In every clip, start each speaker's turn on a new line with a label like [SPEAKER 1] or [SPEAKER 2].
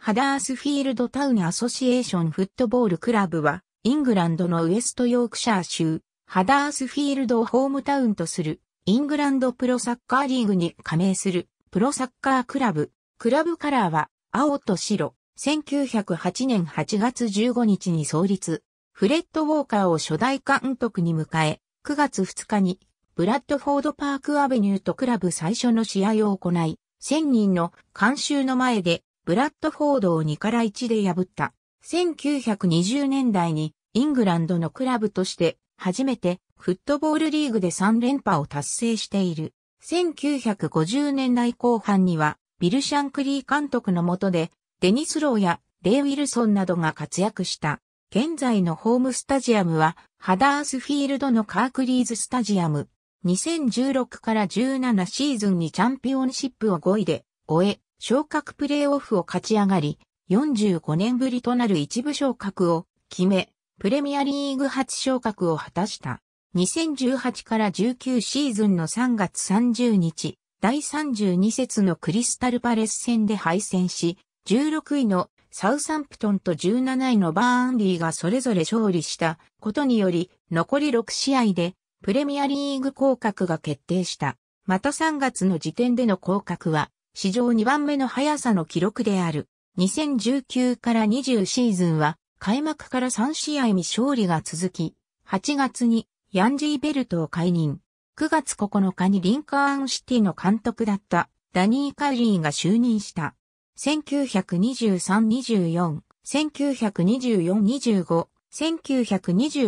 [SPEAKER 1] ハダースフィールドタウンアソシエーションフットボールクラブは、イングランドのウエストヨークシャー州、ハダースフィールドをホームタウンとする、イングランドプロサッカーリーグに加盟する、プロサッカークラブ。クラブカラーは、青と白。1908年8月15日に創立。フレッド・ウォーカーを初代監督に迎え、9月2日に、ブラッドフォード・パーク・アベニューとクラブ最初の試合を行い、1000人の監修の前でブラッドフォードを2から1で破った。1920年代にイングランドのクラブとして初めてフットボールリーグで3連覇を達成している。1950年代後半にはビル・シャンクリー監督の下でデニス・ローやレイ・ウィルソンなどが活躍した。現在のホームスタジアムはハダースフィールドのカークリーズスタジアム。2016から17シーズンにチャンピオンシップを5位で終え、昇格プレイオフを勝ち上がり、45年ぶりとなる一部昇格を決め、プレミアリーグ初昇格を果たした。2018から19シーズンの3月30日、第32節のクリスタルパレス戦で敗戦し、16位のサウサンプトンと17位のバーンリーがそれぞれ勝利したことにより、残り6試合でプレミアリーグ降格が決定した。また3月の時点での降格は、史上2番目の速さの記録である。2019から20シーズンは、開幕から3試合未勝利が続き、8月にヤンジーベルトを解任。9月9日にリンカーンシティの監督だったダニー・カリーが就任した。1923-24、1924-25、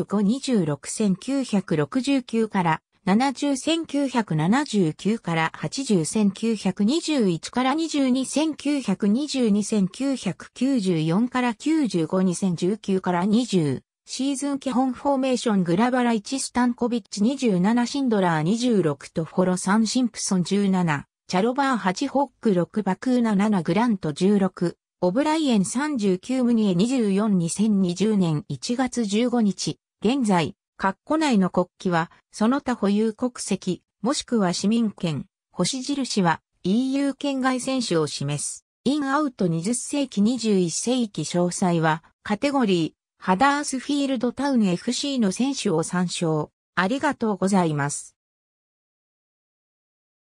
[SPEAKER 1] 1925-26、1969から701979から801921から2219221994から952019から20シーズン基本フォーメーショングラバラ1スタンコビッチ27シンドラー26トフォロ3シンプソン17チャロバー8ホック6バクーナ7グラント16オブライエン39ムニエ242020年1月15日現在括弧内の国旗は、その他保有国籍、もしくは市民権、星印は EU 圏外選手を示す。インアウト20世紀21世紀詳細は、カテゴリー、ハダースフィールドタウン FC の選手を参照。ありがとうございます。